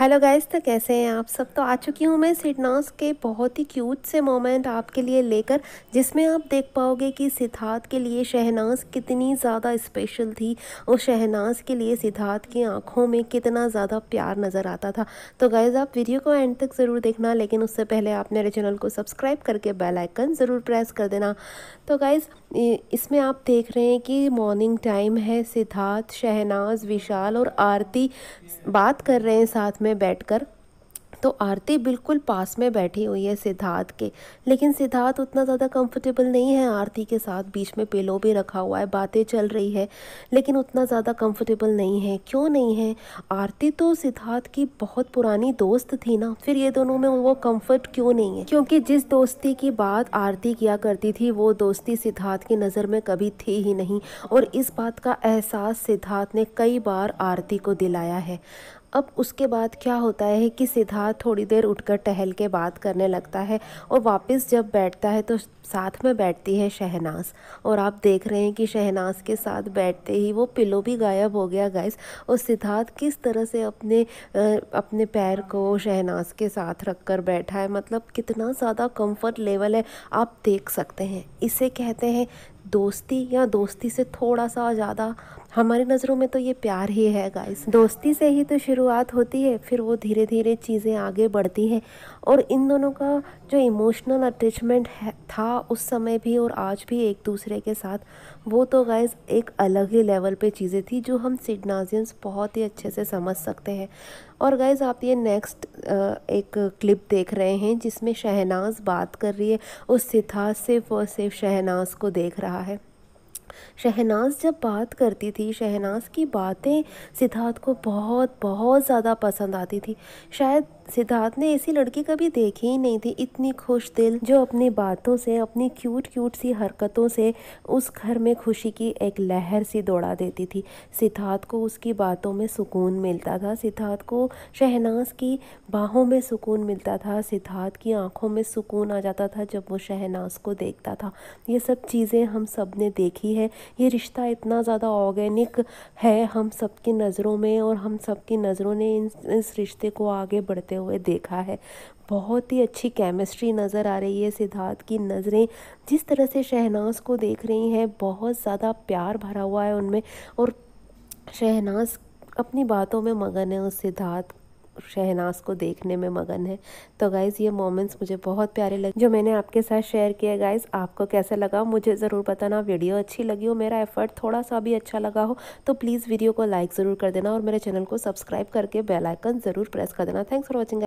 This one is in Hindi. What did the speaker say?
हेलो गाइस तो कैसे हैं आप सब तो आ चुकी हूँ मैं सिडनास के बहुत ही क्यूट से मोमेंट आपके लिए लेकर जिसमें आप देख पाओगे कि सिद्धार्थ के लिए शहनाज कितनी ज़्यादा स्पेशल थी और शहनाज के लिए सिद्धार्थ की आंखों में कितना ज़्यादा प्यार नज़र आता था तो गाइज़ आप वीडियो को एंड तक ज़रूर देखना लेकिन उससे पहले आप मेरे चैनल को सब्सक्राइब करके बेलाइकन ज़रूर प्रेस कर देना तो गाइज़ इसमें आप देख रहे हैं कि मॉर्निंग टाइम है सिद्धार्थ शहनाज विशाल और आरती बात कर रहे हैं साथ में में बैठकर तो आरती बिल्कुल पास में बैठी हुई है सिद्धार्थ के लेकिन सिद्धार्थ उतना ज़्यादा कंफर्टेबल नहीं है आरती के साथ बीच में पेलो भी रखा हुआ है बातें चल रही है लेकिन उतना ज़्यादा कंफर्टेबल नहीं है क्यों नहीं है आरती तो सिद्धार्थ की बहुत पुरानी दोस्त थी ना फिर ये दोनों में वो कम्फर्ट क्यों नहीं है क्योंकि जिस दोस्ती की बात आरती किया करती थी वो दोस्ती सिद्धार्थ की नज़र में कभी थी ही नहीं और इस बात का एहसास सिद्धार्थ ने कई बार आरती को दिलाया है अब उसके बाद क्या होता है कि सिद्धार्थ थोड़ी देर उठकर टहल के बात करने लगता है और वापस जब बैठता है तो साथ में बैठती है शहनाज और आप देख रहे हैं कि शहनाज के साथ बैठते ही वो पिलो भी गायब हो गया गैस और सिद्धार्थ किस तरह से अपने अपने पैर को शहनाज के साथ रख कर बैठा है मतलब कितना ज़्यादा कंफर्ट लेवल है आप देख सकते हैं इसे कहते हैं दोस्ती या दोस्ती से थोड़ा सा ज़्यादा हमारी नज़रों में तो ये प्यार ही है गाइस दोस्ती से ही तो शुरुआत होती है फिर वो धीरे धीरे चीज़ें आगे बढ़ती हैं और इन दोनों का जो इमोशनल अटैचमेंट था उस समय भी और आज भी एक दूसरे के साथ वो तो गाइस एक अलग ही लेवल पे चीज़ें थी जो हम सिडनाजियंस बहुत ही अच्छे से समझ सकते हैं और गाइज आप ये नेक्स्ट एक क्लिप देख रहे हैं जिसमें शहनाज बात कर रही है उस सिद्धार्थ सिर्फ और सिर्फ शहनाज को देख रहा है शहनाज जब बात करती थी शहनाज की बातें सिद्धार्थ को बहुत बहुत ज़्यादा पसंद आती थी शायद सिद्धार्थ ने ऐसी लड़की कभी देखी ही नहीं थी इतनी खुश दिल जो अपनी बातों से अपनी क्यूट क्यूट सी हरकतों से उस घर में खुशी की एक लहर सी दौड़ा देती थी सिद्धार्थ को उसकी बातों में सुकून मिलता था सिद्धार्थ को शहनाज की बाहों में सुकून मिलता था सिद्धार्थ की आंखों में सुकून आ जाता था जब वो शहनाज को देखता था ये सब चीज़ें हम सब ने देखी है ये रिश्ता इतना ज़्यादा ऑर्गेनिक है हम सब की नज़रों में और हम सब की नज़रों ने इस रिश्ते को आगे बढ़ते करते हुए देखा है बहुत ही अच्छी केमिस्ट्री नज़र आ रही है सिद्धार्थ की नज़रें जिस तरह से शहनाज को देख रही हैं बहुत ज़्यादा प्यार भरा हुआ है उनमें और शहनाज अपनी बातों में मगन है उस सिद्धार्थ शहनाज को देखने में मगन है तो गाइज़ ये मोमेंट्स मुझे बहुत प्यारे लगे जो मैंने आपके साथ शेयर किया गाइज़ आपको कैसा लगा मुझे ज़रूर बताना वीडियो अच्छी लगी हो मेरा एफर्ट थोड़ा सा भी अच्छा लगा हो तो प्लीज़ वीडियो को लाइक ज़रूर कर देना और मेरे चैनल को सब्सक्राइब करके बेलाइकन ज़रूर प्रेस कर देना थैंक्स फॉर वॉचिंग